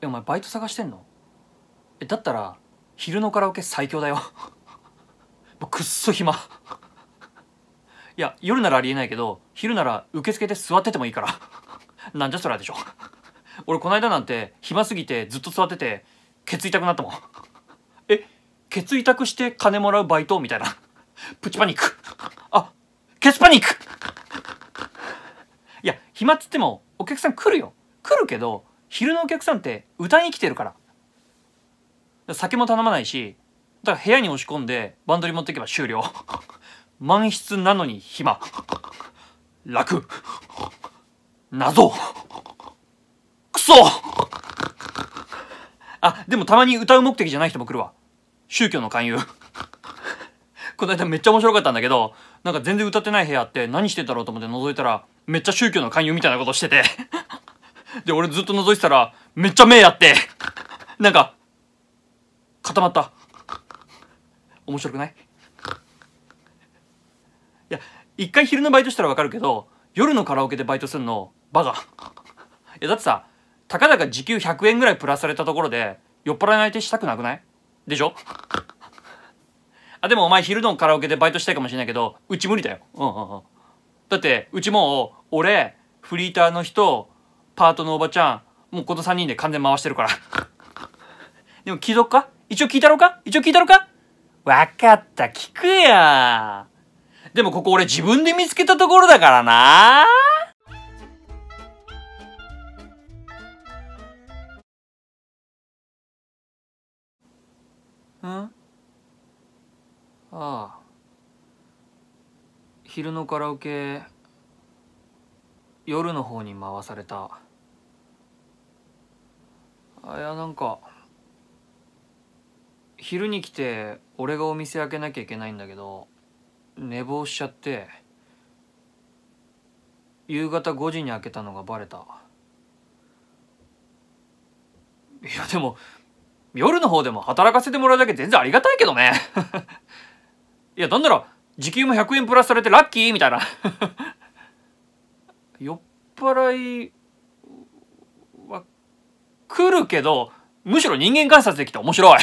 えお前バイト探してんのえだったら昼のカラオケ最強だよ くっそ暇いや夜ならありえないけど昼なら受付で座っててもいいから なんじゃそりゃでしょ俺この間なんて暇すぎてずっと座っててケツ痛くなったもん えケツ痛くして金もらうバイトみたいなプチパニックあケツパニックいや暇っつってもお客さん来るよ来るけど昼のお客さんって歌いに来てるから酒も頼まないしだから部屋に押し込んでバンドリ持っていけば終了 満室なのに暇楽謎クソあでもたまに歌う目的じゃない人も来るわ宗教の勧誘この間めっちゃ面白かったんだけどなんか全然歌ってない部屋あって何してんだろうと思って覗いたらめっちゃ宗教の勧誘みたいなことしててで、俺ずっと覗いてたら、めっちゃ目やって、なんか、固まった。面白くないいや、一回昼のバイトしたらわかるけど、夜のカラオケでバイトすんの、バカ。いや、だってさ、たかだか時給100円ぐらいプラスされたところで、酔っ払いの相手したくなくないでしょあ、でもお前昼のカラオケでバイトしたいかもしれないけど、うち無理だよ。うんうんうん。だって、うちもう、俺、フリーターの人、パートのおばちゃん、もうこの3人で完全回してるから。でも聞いとくか一応聞いたろか一応聞いたろかわかった、聞くよ。でもここ俺自分で見つけたところだからなんああ昼のカラオケ夜の方に回された。なんか昼に来て俺がお店開けなきゃいけないんだけど寝坊しちゃって夕方5時に開けたのがバレたいやでも夜の方でも働かせてもらうだけ全然ありがたいけどねいやなんなら時給も100円プラスされてラッキーみたいな酔っ払いは来るけどむしろ人間観察できて面白い